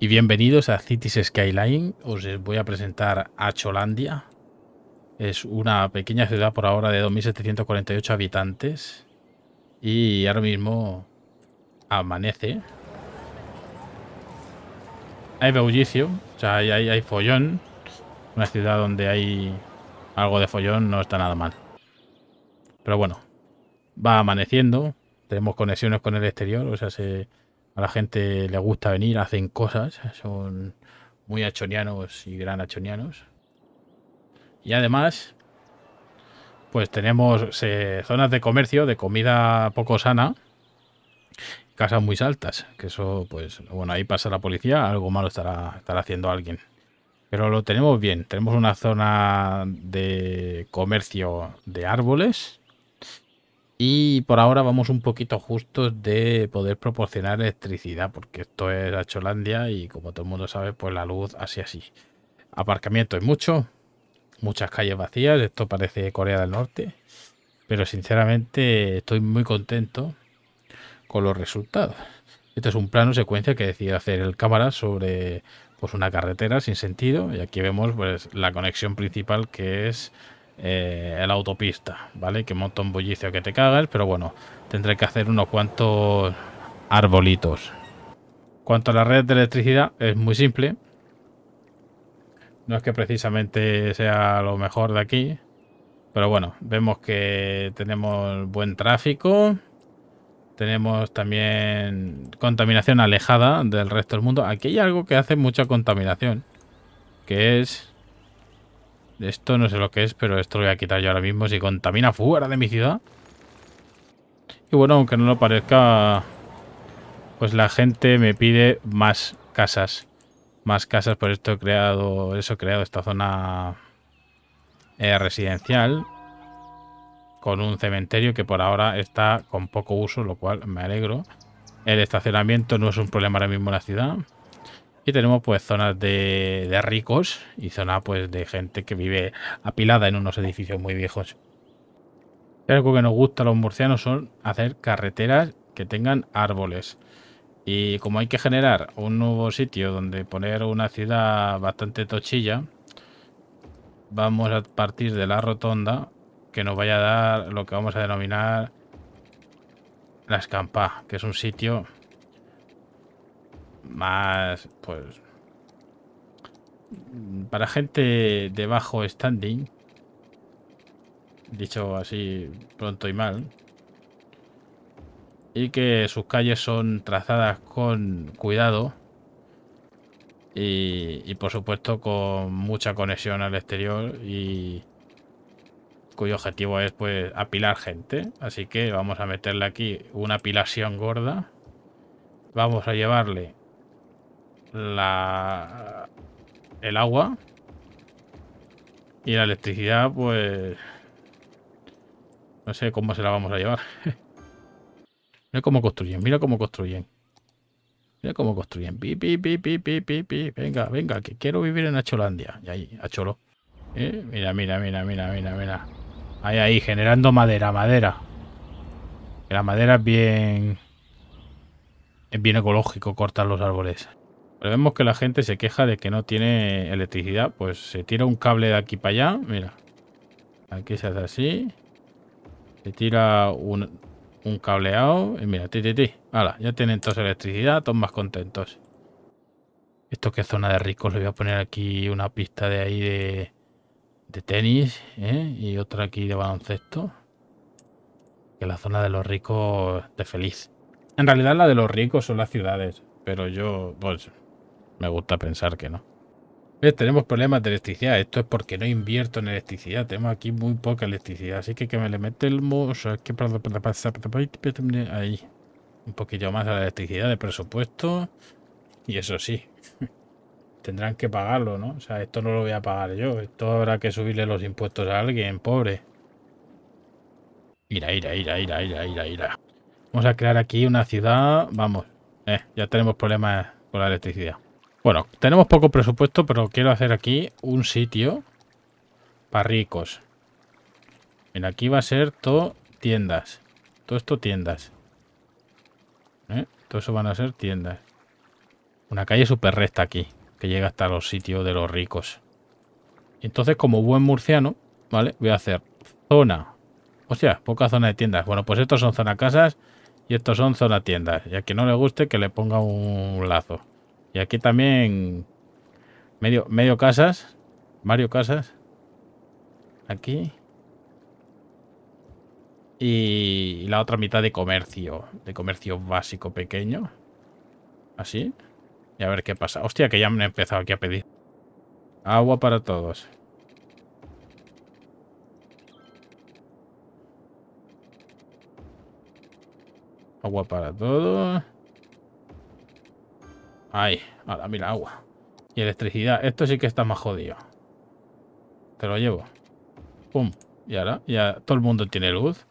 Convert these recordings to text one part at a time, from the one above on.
y bienvenidos a Cities Skyline. Os voy a presentar a Cholandia. Es una pequeña ciudad por ahora de 2.748 habitantes. Y ahora mismo amanece. Hay bullicio, o sea, hay follón. Una ciudad donde hay algo de follón no está nada mal. Pero bueno, va amaneciendo. Tenemos conexiones con el exterior, o sea, se a la gente le gusta venir, hacen cosas, son muy achonianos y gran achonianos. Y además, pues tenemos eh, zonas de comercio de comida poco sana, casas muy altas, que eso, pues, bueno, ahí pasa la policía, algo malo estará, estará haciendo alguien. Pero lo tenemos bien, tenemos una zona de comercio de árboles, y por ahora vamos un poquito justos de poder proporcionar electricidad, porque esto es cholandia y como todo el mundo sabe, pues la luz así así. Aparcamiento es mucho, muchas calles vacías, esto parece Corea del Norte, pero sinceramente estoy muy contento con los resultados. Este es un plano secuencia que decidió hacer el cámara sobre pues, una carretera sin sentido y aquí vemos pues, la conexión principal que es el eh, la autopista, ¿vale? Que montón bullicio que te cagas, pero bueno, tendré que hacer unos cuantos arbolitos. Cuanto a la red de electricidad, es muy simple. No es que precisamente sea lo mejor de aquí, pero bueno, vemos que tenemos buen tráfico. Tenemos también contaminación alejada del resto del mundo. Aquí hay algo que hace mucha contaminación, que es esto no sé lo que es, pero esto lo voy a quitar yo ahora mismo. Si contamina fuera de mi ciudad. Y bueno, aunque no lo parezca, pues la gente me pide más casas. Más casas, por esto he creado, eso he creado esta zona eh, residencial. Con un cementerio que por ahora está con poco uso, lo cual me alegro. El estacionamiento no es un problema ahora mismo en la ciudad tenemos pues zonas de, ricos y zona pues de gente que vive apilada en unos edificios muy viejos. algo que nos gusta a los murcianos son hacer carreteras que tengan árboles. Y como hay que generar un nuevo sitio donde poner una ciudad bastante tochilla, vamos a partir de la rotonda que nos vaya a dar lo que vamos a denominar la escampa, que es un sitio más, pues, para gente de bajo standing, dicho así pronto y mal, y que sus calles son trazadas con cuidado y, por supuesto con mucha conexión al exterior y cuyo objetivo es pues apilar gente. Así que vamos a meterle aquí una apilación gorda. Vamos a llevarle la, el agua y la electricidad, pues no sé cómo se la vamos a llevar. Mira cómo construyen, mira cómo construyen. Mira cómo construyen. Pi, pi, pi, pi, pi, Venga, venga, que quiero vivir en Acholandia. Y ahí, Acholo. ¿Eh? Mira, mira, mira, mira, mira, mira. Ahí, ahí, generando madera, madera. la madera es bien... Es bien ecológico cortar los árboles. Pero vemos que la gente se queja de que no tiene electricidad. Pues se tira un cable de aquí para allá. Mira. Aquí se hace así. Se tira un, cableado. Y mira, ti, ti, ti. ya tienen todos electricidad. Todos más contentos. Esto que es zona de ricos. Le voy a poner aquí una pista de ahí de, tenis. ¿eh? Y otra aquí de baloncesto. Que la zona de los ricos de feliz. En realidad la de los ricos son las ciudades. Pero yo, pues, me gusta pensar que no. tenemos problemas de electricidad. Esto es porque no invierto en electricidad. Tenemos aquí muy poca electricidad. Así que que me le mete el mo... Ahí. Un poquillo más a la electricidad de presupuesto. Y eso sí. Tendrán que pagarlo, ¿no? O sea, esto no lo voy a pagar yo. Esto habrá que subirle los impuestos a alguien, pobre. Mira, ira, ira, ira, ira, ira, Vamos a crear aquí una ciudad. Vamos. Eh, ya tenemos problemas con la electricidad. Bueno, tenemos poco presupuesto, pero quiero hacer aquí un sitio para ricos. aquí va a ser todo tiendas. Todo esto tiendas. ¿Eh? Todo eso van a ser tiendas. Una calle súper recta aquí, que llega hasta los sitios de los ricos. entonces, como buen murciano, ¿vale? Voy a hacer zona. Hostia, poca zona de tiendas. Bueno, pues estos son zona casas y estos son zona tiendas. Y a quien no le guste, que le ponga un lazo. Y aquí también medio, medio casas, Mario casas. Aquí. Y la otra mitad de comercio, de comercio básico pequeño. Así. Y a ver qué pasa. Hostia, que ya me he empezado aquí a pedir. Agua para todos. Agua para todos. Ahí, ahora mira, agua. Y electricidad. Esto sí que está más jodido. Te lo llevo. Pum. Y ahora ya todo el mundo tiene luz.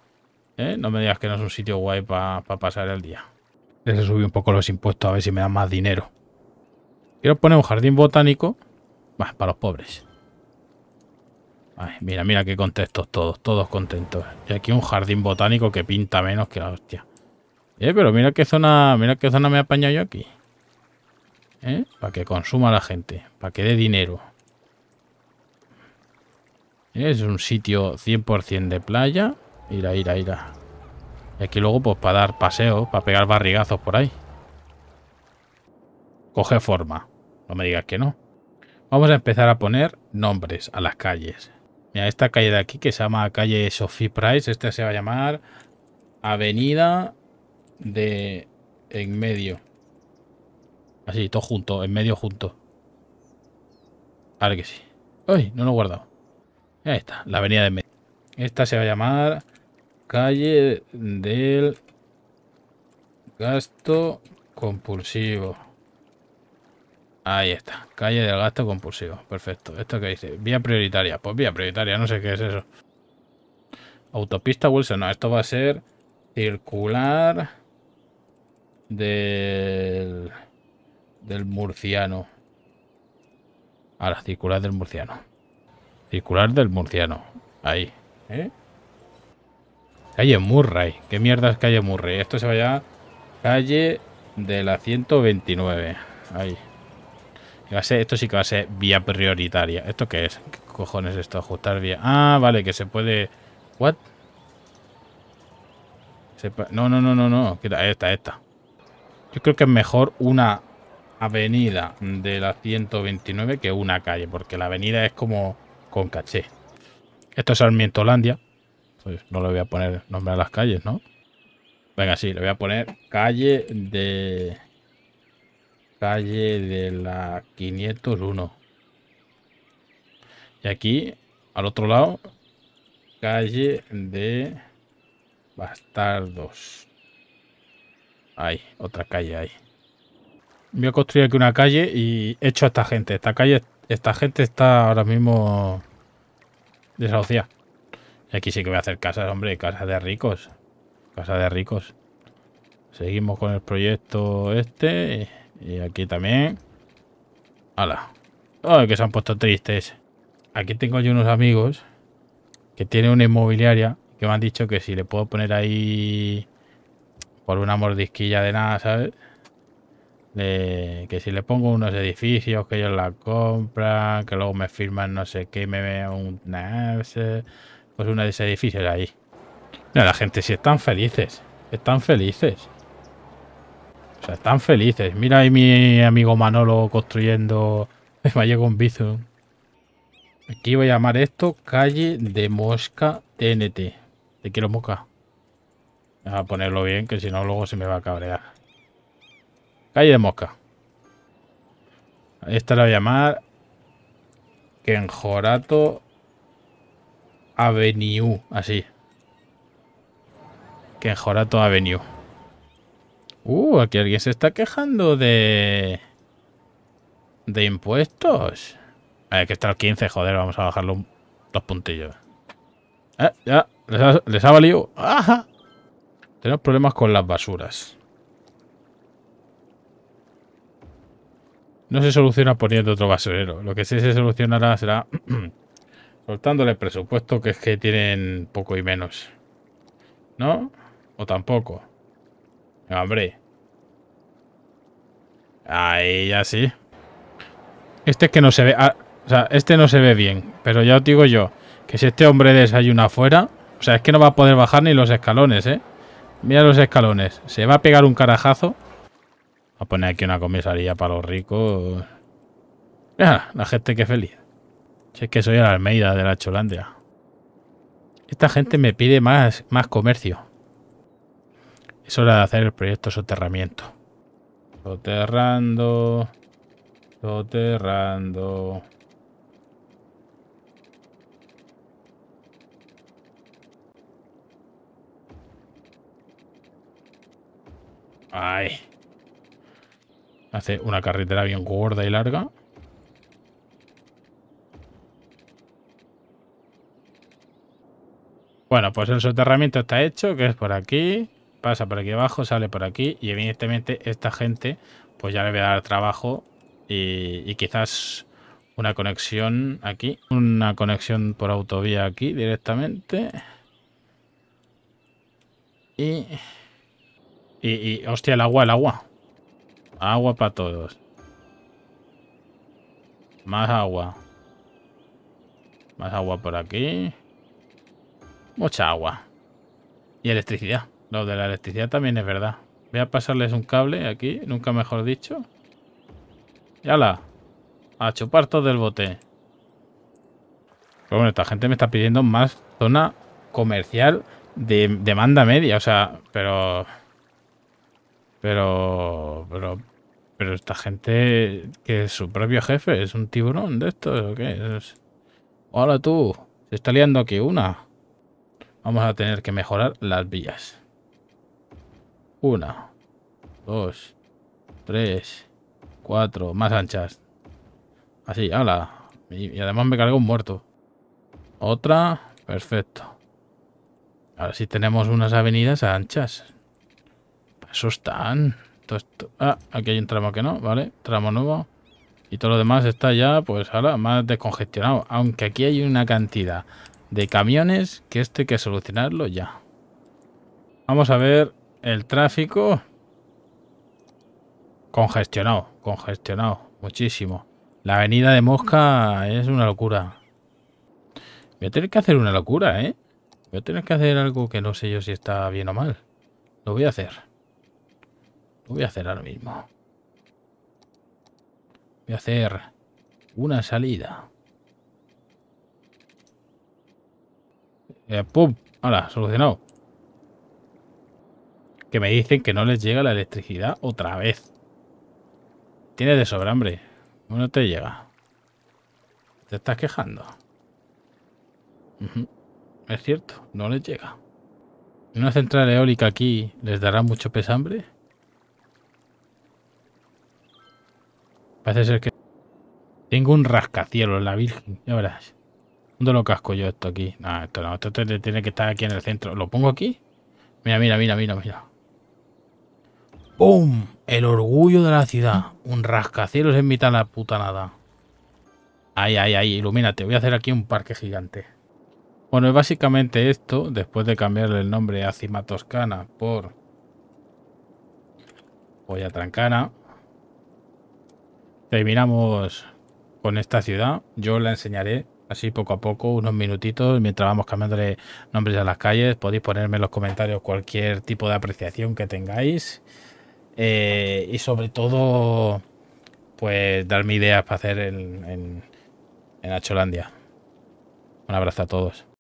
¿eh? No me digas que no es un sitio guay para pasar el día. Les subido un poco los impuestos a ver si me dan más dinero. Quiero poner un jardín botánico. para los pobres. mira, mira qué contentos todos, todos contentos. Y aquí un jardín botánico que pinta menos que la hostia. Eh, pero mira qué zona, mira qué zona me he apañado yo aquí. ¿Eh? Para que consuma la gente, para que dé dinero. Es un sitio 100% de playa. Ira, ira, ira. Y aquí luego pues para dar paseo, para pegar barrigazos por ahí. Coge forma. No me digas que no. Vamos a empezar a poner nombres a las calles. Mira, esta calle de aquí que se llama calle Sophie Price, esta se va a llamar Avenida de En Medio. Así, todo junto, en medio junto. Ahora que sí. ¡Uy! No lo he guardado. Ahí está, la avenida de medio. Esta se va a llamar calle del gasto compulsivo. Ahí está, calle del gasto compulsivo. Perfecto. ¿Esto que dice? Vía prioritaria. Pues vía prioritaria, no sé qué es eso. Autopista Wilson, no, esto va a ser circular del del murciano. A la circular del murciano. Circular del murciano. Ahí. ¿Eh? Calle Murray. ¿Qué mierda es calle Murray? Esto se va vaya calle de la 129. Ahí. esto sí que va a ser vía prioritaria. ¿Esto qué es? ¿Qué cojones es esto? Ajustar vía. Ah, vale, que se puede... ¿What? No, no, no, no, no. Esta, esta. Yo creo que es mejor una avenida de la 129 que una calle, porque la avenida es como con caché. Esto es armiento Pues no le voy a poner nombre a las calles, ¿no? Venga, sí, le voy a poner calle de... Calle de la 501. Y aquí, al otro lado, calle de Bastardos. Hay otra calle ahí voy a construir aquí una calle y echo a esta gente. Esta calle, esta gente está ahora mismo desahuciada. Y aquí sí que voy a hacer casas, hombre, casas de ricos. Casas de ricos. Seguimos con el proyecto este. Y aquí también. ¡Hala! ¡Ay, que se han puesto tristes! Aquí tengo yo unos amigos que tienen una inmobiliaria que me han dicho que si le puedo poner ahí por una mordisquilla de nada, ¿sabes? que si le pongo unos edificios, que ellos la compran, que luego me firman no sé qué, me, ven un, pues uno de esos edificios ahí. No, la gente si están felices, están felices. O sea, están felices. Mira ahí mi amigo Manolo construyendo. Me llego un bizu. Aquí voy a llamar esto calle de mosca TNT. Te quiero mosca. a ponerlo bien, que si no luego se me va a cabrear. Calle de mosca. Esta la voy a llamar Kenjorato Avenue, así. Kenjorato Avenue. Uh, aquí alguien se está quejando de... De impuestos. Hay que estar al 15, joder, vamos a bajarlo dos puntillos. Eh, ya, les ha, les ha valido. Ajá. Tenemos problemas con las basuras. No se soluciona poniendo otro basurero. Lo que sí se solucionará será soltándole presupuesto, que es que tienen poco y menos. ¿No? ¿O tampoco? hombre. Ahí así Este es que no se ve... Ah, o sea, este no se ve bien. Pero ya os digo yo, que si este hombre desayuna afuera... O sea, es que no va a poder bajar ni los escalones, ¿eh? Mira los escalones. Se va a pegar un carajazo a poner aquí una comisaría para los ricos. la gente que feliz. Si es que soy la Almeida de la Cholandia. Esta gente me pide más, más comercio. Es hora de hacer el proyecto soterramiento. Soterrando. Soterrando. Ay. Hace una carretera bien gorda y larga. Bueno, pues el soterramiento está hecho, que es por aquí. Pasa por aquí abajo, sale por aquí. Y evidentemente esta gente, pues ya le voy a dar trabajo. Y, quizás una conexión aquí. Una conexión por autovía aquí directamente. Y, y, y... Hostia, el agua, el agua. Agua para todos. Más agua. Más agua por aquí. Mucha agua. Y electricidad. Lo de la electricidad también es verdad. Voy a pasarles un cable aquí, nunca mejor dicho. Y ala. A chupar todo el bote. Pero bueno, esta gente me está pidiendo más zona comercial de demanda media. O sea, pero... Pero, pero, pero esta gente que es su propio jefe, es un tiburón de estos, ¿o qué? Hola tú, se está liando aquí una. Vamos a tener que mejorar las vías. Una, dos, tres, cuatro, más anchas. Así, ala. Y, y además me cargo un muerto. Otra, perfecto. Ahora sí tenemos unas avenidas anchas. Eso están. Ah, aquí hay un tramo que no, ¿vale? Tramo nuevo. Y todo lo demás está ya, pues ahora, más descongestionado. Aunque aquí hay una cantidad de camiones que esto hay que solucionarlo ya. Vamos a ver el tráfico. Congestionado, congestionado, muchísimo. La avenida de Mosca es una locura. Voy a tener que hacer una locura, ¿eh? Voy a tener que hacer algo que no sé yo si está bien o mal. Lo voy a hacer voy a hacer ahora mismo. Voy a hacer una salida. Eh, ¡Pum! ahora Solucionado. Que me dicen que no les llega la electricidad otra vez. Tienes de sobra, hambre? No te llega. Te estás quejando. Es cierto, no les llega. Una central eólica aquí les dará mucho pesambre. Parece ser que... Tengo un rascacielos, la Virgen. Ya ¿Dónde lo casco yo esto aquí? esto tiene que estar aquí en el centro. ¿Lo pongo aquí? Mira, mira, mira, mira, mira. ¡Bum! El orgullo de la ciudad. Un rascacielos en mitad de la puta nada. ay, ahí, ahí. Ilumínate. Voy a hacer aquí un parque gigante. Bueno, es básicamente esto, después de cambiarle el nombre a Cima Toscana por Polla Trancana, Terminamos con esta ciudad. Yo la enseñaré así poco a poco, unos minutitos, mientras vamos cambiándole nombres a las calles. Podéis ponerme en los comentarios cualquier tipo de apreciación que tengáis. Eh, y sobre todo, pues darme ideas para hacer en Acholandia. Un abrazo a todos.